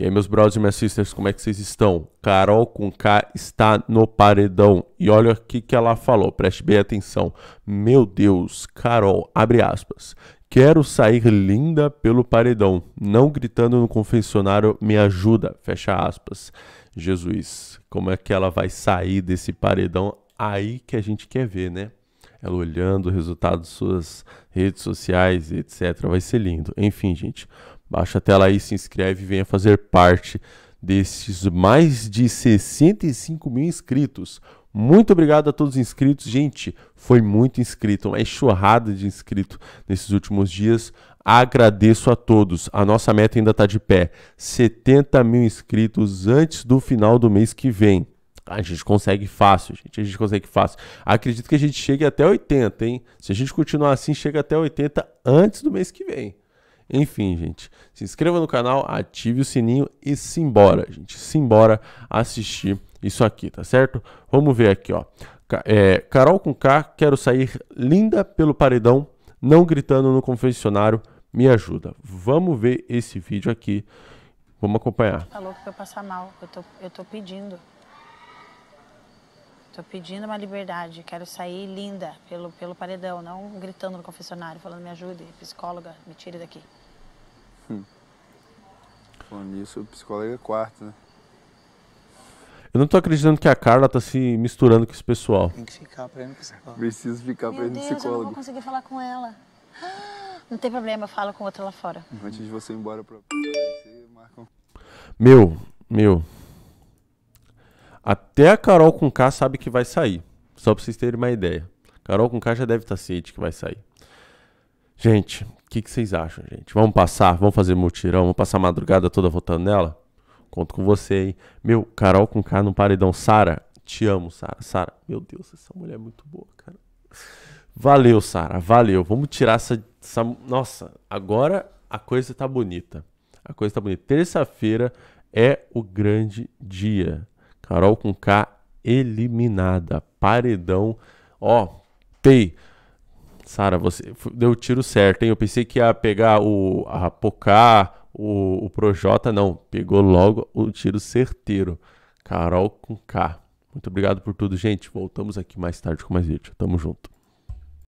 E aí, meus brothers e minhas sisters, como é que vocês estão? Carol com K está no paredão. E olha o que ela falou, preste bem atenção. Meu Deus, Carol, abre aspas. Quero sair linda pelo paredão, não gritando no confessionário, me ajuda, fecha aspas. Jesus, como é que ela vai sair desse paredão? Aí que a gente quer ver, né? Ela olhando o resultado de suas redes sociais, etc. Vai ser lindo. Enfim, gente, Baixa a tela aí, se inscreve e venha fazer parte desses mais de 65 mil inscritos. Muito obrigado a todos os inscritos. Gente, foi muito inscrito, uma enxurrada de inscritos nesses últimos dias. Agradeço a todos. A nossa meta ainda está de pé: 70 mil inscritos antes do final do mês que vem. A gente consegue fácil, gente. A gente consegue fácil. Acredito que a gente chegue até 80, hein? Se a gente continuar assim, chega até 80 antes do mês que vem. Enfim, gente, se inscreva no canal, ative o sininho e simbora, gente. Simbora assistir isso aqui, tá certo? Vamos ver aqui, ó. É, Carol com K, quero sair linda pelo paredão, não gritando no confessionário, me ajuda. Vamos ver esse vídeo aqui. Vamos acompanhar. Falou tá que pra eu passar mal. Eu tô, eu tô pedindo. Tô pedindo uma liberdade. Quero sair linda pelo, pelo paredão, não gritando no confessionário, falando me ajude, psicóloga, me tire daqui. Hum. Falando nisso, o psicólogo é quarto, né? Eu não tô acreditando que a Carla tá se misturando com esse pessoal. Tem que ficar pra ir no psicólogo. Preciso ficar Meu pra ir no Deus, psicólogo. Eu não vou conseguir falar com ela. Não tem problema, eu falo com outra lá fora. Antes de você ir embora pra. Meu, meu. Até a Carol com K sabe que vai sair. Só pra vocês terem uma ideia. Carol com K já deve estar tá ciente que vai sair. Gente, o que, que, vocês acham, gente? Vamos passar, vamos fazer mutirão, vamos passar a madrugada toda votando nela? Conto com você, hein? Meu, Carol com K no paredão. Sara, te amo, Sara. Sara, meu Deus, essa mulher é muito boa, cara. Valeu, Sara, valeu. Vamos tirar essa, essa, Nossa, agora a coisa tá bonita. A coisa tá bonita. Terça-feira é o grande dia. Carol com K eliminada. Paredão, ó, tem. Sara, você deu o tiro certo, hein? Eu pensei que ia pegar o a Pocá, o, o Projota, não. Pegou logo o tiro certeiro. Carol com K. Muito obrigado por tudo, gente. Voltamos aqui mais tarde com mais vídeo. Tamo junto.